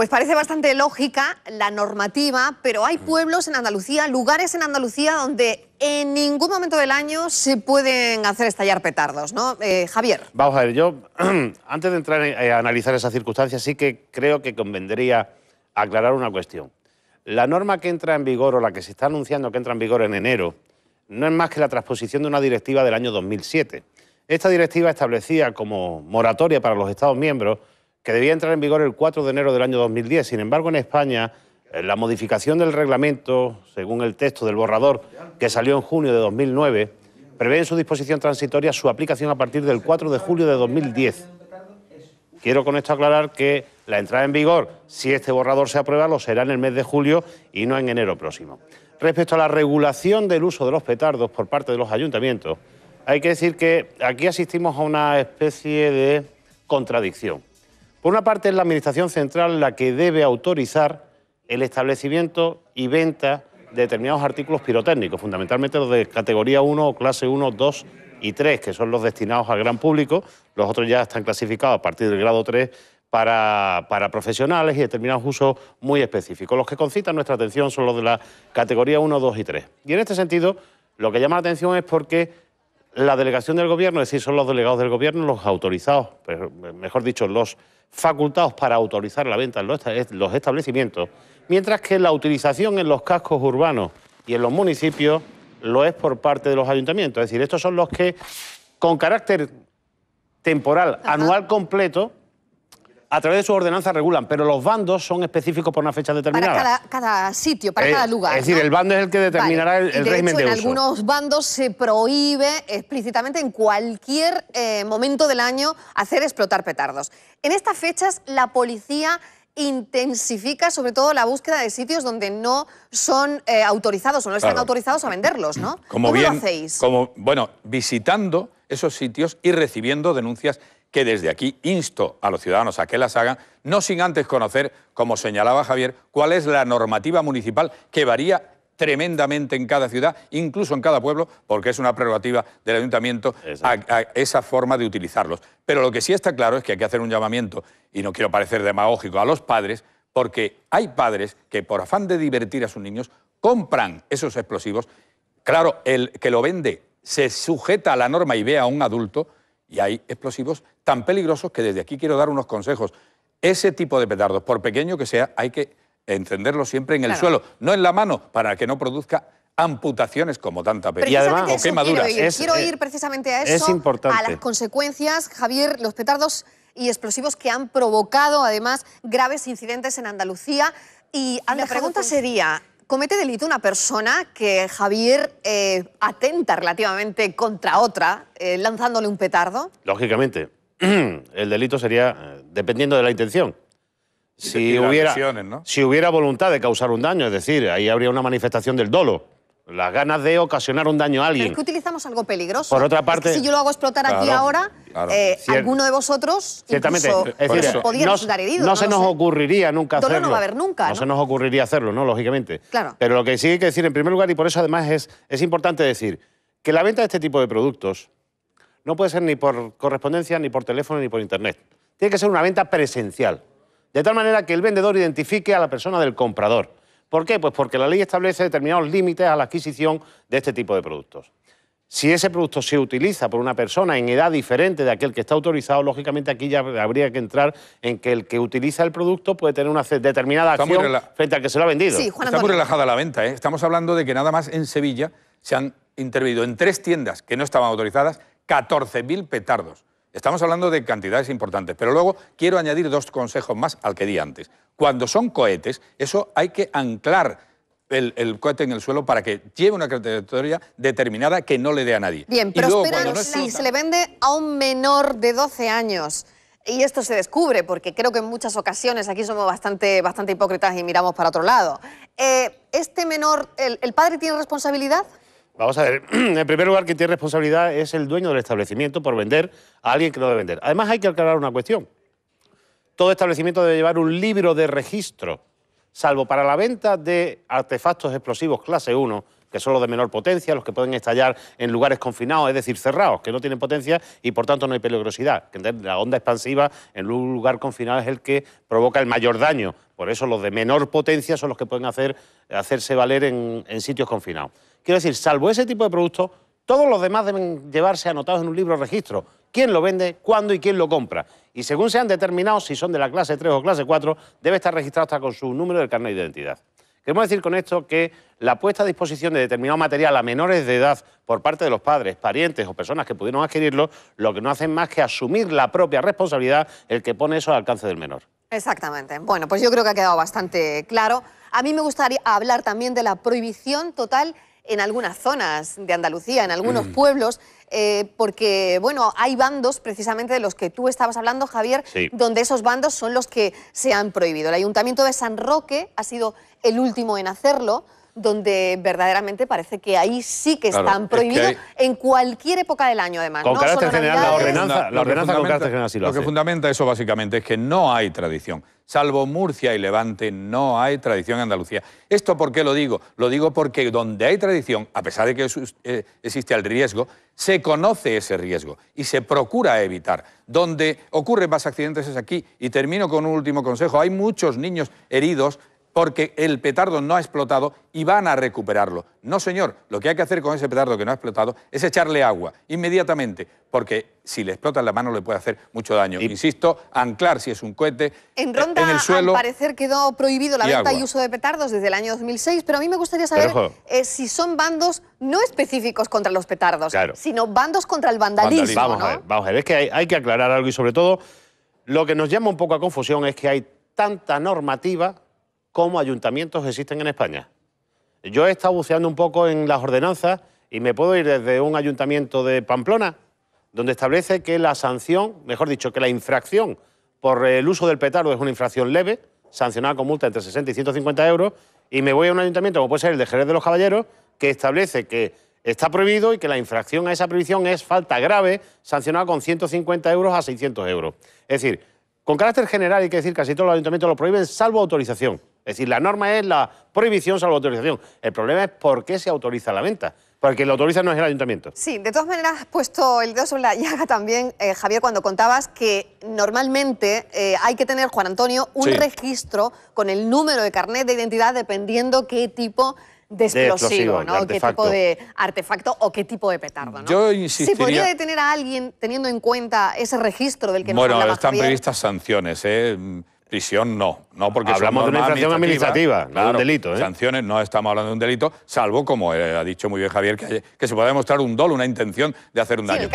Pues parece bastante lógica la normativa, pero hay mm. pueblos en Andalucía, lugares en Andalucía donde en ningún momento del año se pueden hacer estallar petardos, ¿no? Eh, Javier. Vamos a ver, yo antes de entrar eh, a analizar esas circunstancias sí que creo que convendría aclarar una cuestión. La norma que entra en vigor o la que se está anunciando que entra en vigor en enero no es más que la transposición de una directiva del año 2007. Esta directiva establecía como moratoria para los Estados miembros que debía entrar en vigor el 4 de enero del año 2010. Sin embargo, en España, eh, la modificación del reglamento, según el texto del borrador que salió en junio de 2009, prevé en su disposición transitoria su aplicación a partir del 4 de julio de 2010. Quiero con esto aclarar que la entrada en vigor, si este borrador se aprueba, lo será en el mes de julio y no en enero próximo. Respecto a la regulación del uso de los petardos por parte de los ayuntamientos, hay que decir que aquí asistimos a una especie de contradicción. Por una parte, es la Administración Central la que debe autorizar el establecimiento y venta de determinados artículos pirotécnicos, fundamentalmente los de categoría 1, clase 1, 2 y 3, que son los destinados al gran público. Los otros ya están clasificados a partir del grado 3 para, para, profesionales y determinados usos muy específicos. Los que concitan nuestra atención son los de la categoría 1, 2 y 3. Y en este sentido, lo que llama la atención es porque la delegación del Gobierno, es decir, son los delegados del Gobierno los autorizados, mejor dicho, los facultados para autorizar la venta en los establecimientos, mientras que la utilización en los cascos urbanos y en los municipios lo es por parte de los ayuntamientos. Es decir, estos son los que, con carácter temporal, anual completo, a través de su ordenanza regulan, pero los bandos son específicos por una fecha determinada. Para cada, sitio, para eh, cada lugar. Es decir, el bando es el que determinará el, régimen de en algunos bandos se prohíbe explícitamente en cualquier eh, momento del año hacer explotar petardos. En estas fechas la policía intensifica sobre todo la búsqueda de sitios donde no son eh, autorizados o no están autorizados a venderlos, ¿no? Como ¿Cómo hacéis? bueno, visitando esos sitios y recibiendo denuncias que desde aquí insto a los ciudadanos a que las hagan, no sin antes conocer, como señalaba Javier, cuál es la normativa municipal que varía tremendamente en cada ciudad, incluso en cada pueblo, porque es una prerrogativa del ayuntamiento a, esa forma de utilizarlos. Pero lo que sí está claro es que hay que hacer un llamamiento, y no quiero parecer demagógico, a los padres, porque hay padres que por afán de divertir a sus niños compran esos explosivos. Claro, el que lo vende se sujeta a la norma y ve a un adulto y hay explosivos tan peligrosos que desde aquí quiero dar unos consejos. Ese tipo de petardos, por pequeño que sea, hay que encenderlo siempre en el suelo, no en la mano, para que no produzca amputaciones como tanta pena. Y además, o quemaduras. Quiero ir, eh, precisamente a eso, a las consecuencias, Javier, los petardos y explosivos que han provocado además graves incidentes en Andalucía. Y la pregunta sería, comete delito una persona que Javier eh, atenta relativamente contra otra, eh, lanzándole un petardo? Lógicamente. El delito sería eh, dependiendo de la intención. si hubiera voluntad de causar un daño, es decir, ahí habría una manifestación del dolo las ganas de ocasionar un daño a alguien. es que utilizamos algo peligroso. Por otra parte. si yo lo hago explotar aquí ahora, eh, alguno de vosotros. Ciertamente. Es decir, podría herido. No, se nos ocurriría nunca hacerlo. no va a haber nunca. No, se nos ocurriría hacerlo, ¿no? Lógicamente. Claro. Pero lo que sí hay que decir, en primer lugar, y por eso además es importante decir que la venta de este tipo de productos no puede ser ni por correspondencia, ni por teléfono, ni por internet. Tiene que ser una venta presencial. De tal manera que el vendedor identifique a la persona del comprador ¿Por qué? Pues porque la ley establece determinados límites a la adquisición de este tipo de productos. Si ese producto se utiliza por una persona en edad diferente de aquel que está autorizado, lógicamente aquí ya habría que entrar en que el que utiliza el producto puede tener una determinada acción frente al que se lo ha vendido. está muy relajada la venta. ¿eh? Estamos hablando de que nada más en Sevilla se han intervenido en tres tiendas que no estaban autorizadas 14.000 petardos. Estamos hablando de cantidades importantes, pero luego quiero añadir dos consejos más al que di antes. Cuando son cohetes, eso hay que anclar el, cohete en el suelo para que lleve una trayectoria determinada que no le dé a nadie. Bien, pero no si se le vende a un menor de 12 años. Y esto se descubre, porque creo que en muchas ocasiones aquí somos bastante, bastante hipócritas y miramos para otro lado. Eh, ¿Este menor, el padre tiene responsabilidad? Vamos a ver, en primer lugar, quien tiene responsabilidad es el dueño del establecimiento por vender a alguien que no debe vender. Además, hay que aclarar una cuestión. Todo establecimiento debe llevar un libro de registro, salvo para la venta de artefactos explosivos clase 1, que son los de menor potencia, los que pueden estallar en lugares confinados, es decir, cerrados, que no tienen potencia y por tanto no hay peligrosidad. La onda expansiva en un lugar confinado es el que provoca el mayor daño. Por eso los de menor potencia son los que pueden hacer, hacerse valer en sitios confinados. Quiero decir, salvo ese tipo de productos, todos los demás deben llevarse anotados en un libro registro. Quién lo vende, cuándo y quién lo compra. Y según sean determinados, si son de la clase 3 o clase 4, debe estar registrado hasta con su número del carnet de identidad. Queremos decir con esto que la puesta a disposición de determinado material a menores de edad por parte de los padres, parientes o personas que pudieron adquirirlo, lo que no hacen más que asumir la propia responsabilidad el que pone eso al alcance del menor. Exactamente. Bueno, pues yo creo que ha quedado bastante claro. A mí me gustaría hablar también de la prohibición total en algunas zonas de Andalucía, en algunos mm. pueblos, eh, porque bueno, hay bandos precisamente de los que tú estabas hablando, Javier, donde esos bandos son los que se han prohibido. El Ayuntamiento de San Roque ha sido el último en hacerlo donde verdaderamente parece que ahí sí que están prohibidos en cualquier época del año, además. la ordenanza, con carácter general lo, que fundamenta eso básicamente es que no hay tradición. Salvo Murcia y Levante, no hay tradición en Andalucía. ¿Esto por qué lo digo? Lo digo porque donde hay tradición, a pesar de que eh, existe el riesgo, se conoce ese riesgo y se procura evitar. Donde ocurren más accidentes es aquí. Y termino con un último consejo. Hay muchos niños heridos porque el petardo no ha explotado y van a recuperarlo. No, señor, lo que hay que hacer con ese petardo que no ha explotado es echarle agua inmediatamente, porque si le explota en la mano le puede hacer mucho daño. Insisto, anclar si es un cohete en, eh, ronda, en el Al parecer quedó prohibido la venta y uso de petardos desde el año 2006, pero a mí me gustaría saber eh, si son bandos no específicos contra los petardos, sino bandos contra el vandalismo. Vamos, a ver, vamos es que hay que aclarar algo y sobre todo lo que nos llama un poco a confusión es que hay tanta normativa como ayuntamientos existen en España. Yo he estado buceando un poco en las ordenanzas y me puedo ir desde un ayuntamiento de Pamplona, donde establece que la sanción, mejor dicho, que la infracción por el uso del petardo es una infracción leve, sancionada con multa entre 60 y 150 euros, y me voy a un ayuntamiento, como puede ser el de Jerez de los Caballeros, que establece que está prohibido y que la infracción a esa prohibición es falta grave, sancionada con 150 euros a 600 euros. Es decir, con carácter general hay que decir que casi todos los ayuntamientos lo prohíben, salvo autorización. Es decir, la norma es la prohibición salvo autorización. El problema es por qué se autoriza la venta. Porque lo autoriza no es el ayuntamiento. Sí, de todas maneras has puesto el dedo sobre la llaga también, eh, Javier, cuando contabas que normalmente eh, hay que tener, Juan Antonio, un registro con el número de carnet de identidad dependiendo qué tipo de explosivo, ¿no? qué tipo de artefacto o qué tipo de petardo, ¿no? Yo insistiría... ¿Se podría detener a alguien teniendo en cuenta ese registro del que nos Bueno, están previstas sanciones, ¿eh? Prisión no, no porque hablamos de una infracción administrativa, no de un delito. ¿eh? Sanciones no estamos hablando de un delito, salvo como eh, ha dicho muy bien Javier que, se pueda demostrar un dolo, una intención de hacer un daño.